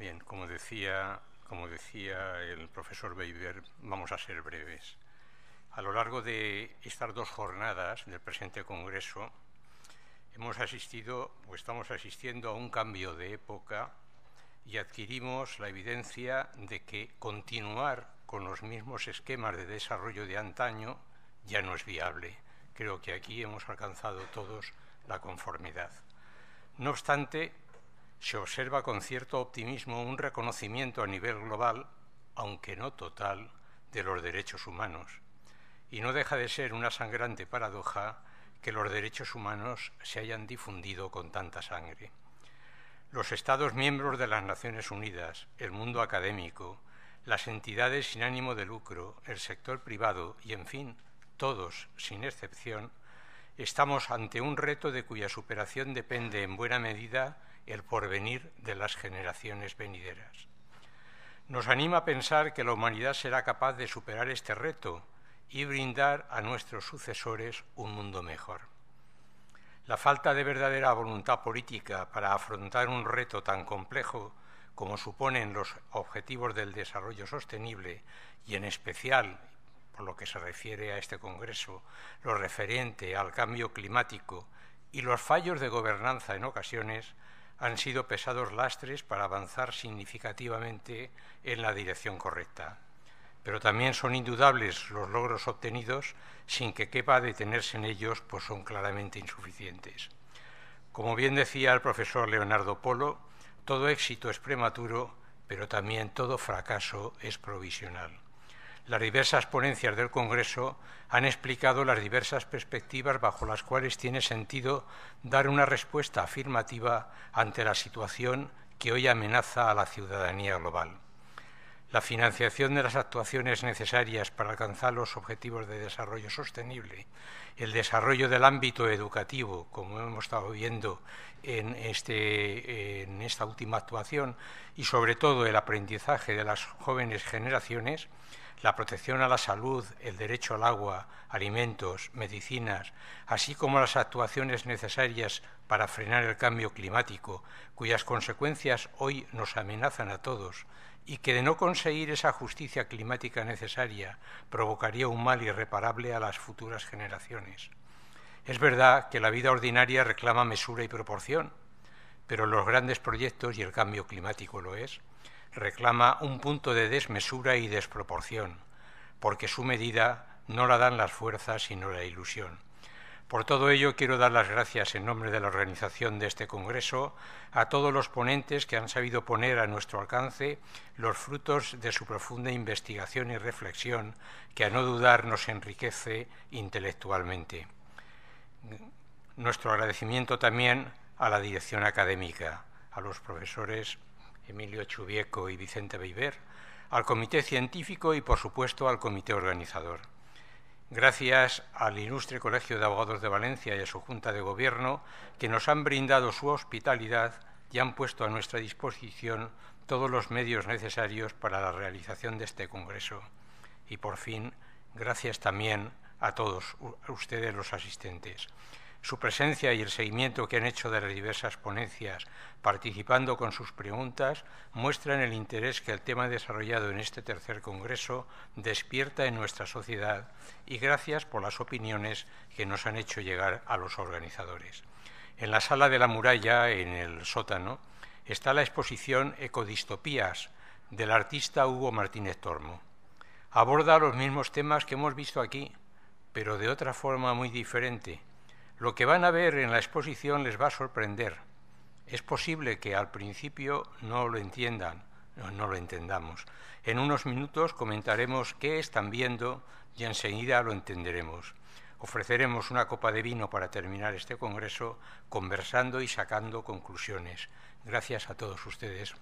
Bien, como decía, como decía el profesor Weber, vamos a ser breves. A lo largo de estas dos jornadas del presente Congreso, hemos asistido o estamos asistiendo a un cambio de época y adquirimos la evidencia de que continuar con los mismos esquemas de desarrollo de antaño ya no es viable. Creo que aquí hemos alcanzado todos la conformidad. No obstante, se observa con cierto optimismo un reconocimiento a nivel global, aunque no total, de los derechos humanos. Y no deja de ser una sangrante paradoja que los derechos humanos se hayan difundido con tanta sangre. Los Estados miembros de las Naciones Unidas, el mundo académico, las entidades sin ánimo de lucro, el sector privado y, en fin, todos, sin excepción, estamos ante un reto de cuya superación depende en buena medida el porvenir de las generaciones venideras. Nos anima a pensar que la humanidad será capaz de superar este reto y brindar a nuestros sucesores un mundo mejor. La falta de verdadera voluntad política para afrontar un reto tan complejo como suponen los objetivos del desarrollo sostenible y en especial, por lo que se refiere a este Congreso, lo referente al cambio climático y los fallos de gobernanza en ocasiones, han sido pesados lastres para avanzar significativamente en la dirección correcta. Pero también son indudables los logros obtenidos sin que quepa detenerse en ellos, pues son claramente insuficientes. Como bien decía el profesor Leonardo Polo, todo éxito es prematuro, pero también todo fracaso es provisional las diversas ponencias del Congreso han explicado las diversas perspectivas bajo las cuales tiene sentido dar una respuesta afirmativa ante la situación que hoy amenaza a la ciudadanía global. La financiación de las actuaciones necesarias para alcanzar los objetivos de desarrollo sostenible, el desarrollo del ámbito educativo, como hemos estado viendo en, este, esta última actuación, y sobre todo el aprendizaje de las jóvenes generaciones, la protección a la salud, el derecho al agua, alimentos, medicinas, así como las actuaciones necesarias para frenar el cambio climático, cuyas consecuencias hoy nos amenazan a todos, y que de no conseguir esa justicia climática necesaria provocaría un mal irreparable a las futuras generaciones. Es verdad que la vida ordinaria reclama mesura y proporción, pero los grandes proyectos, y el cambio climático lo es, reclama un punto de desmesura y desproporción, porque su medida no la dan las fuerzas, sino la ilusión. Por todo ello, quiero dar las gracias en nombre de la organización de este Congreso a todos los ponentes que han sabido poner a nuestro alcance los frutos de su profunda investigación y reflexión, que a no dudar nos enriquece intelectualmente. Nuestro agradecimiento también a la dirección académica, a los profesores Emilio Chubieco y Vicente Beiber, al comité científico y, por supuesto, al comité organizador. Gracias al ilustre Colegio de Abogados de Valencia y a su Junta de Gobierno, que nos han brindado su hospitalidad y han puesto a nuestra disposición todos los medios necesarios para la realización de este Congreso. Y, por fin, gracias también a todos ustedes los asistentes su presencia y el seguimiento que han hecho de las diversas ponencias, participando con sus preguntas, muestran el interés que el tema desarrollado en este tercer Congreso despierta en nuestra sociedad y gracias por las opiniones que nos han hecho llegar a los organizadores. En la sala de la muralla, en el sótano, está la exposición Ecodistopías del artista Hugo Martínez Tormo. Aborda los mismos temas que hemos visto aquí, pero de otra forma muy diferente lo que van a ver en la exposición les va a sorprender. Es posible que al principio no lo entiendan, no, lo entendamos. En unos minutos comentaremos qué están viendo y enseguida lo entenderemos. Ofreceremos una copa de vino para terminar este congreso, conversando y sacando conclusiones. Gracias a todos ustedes.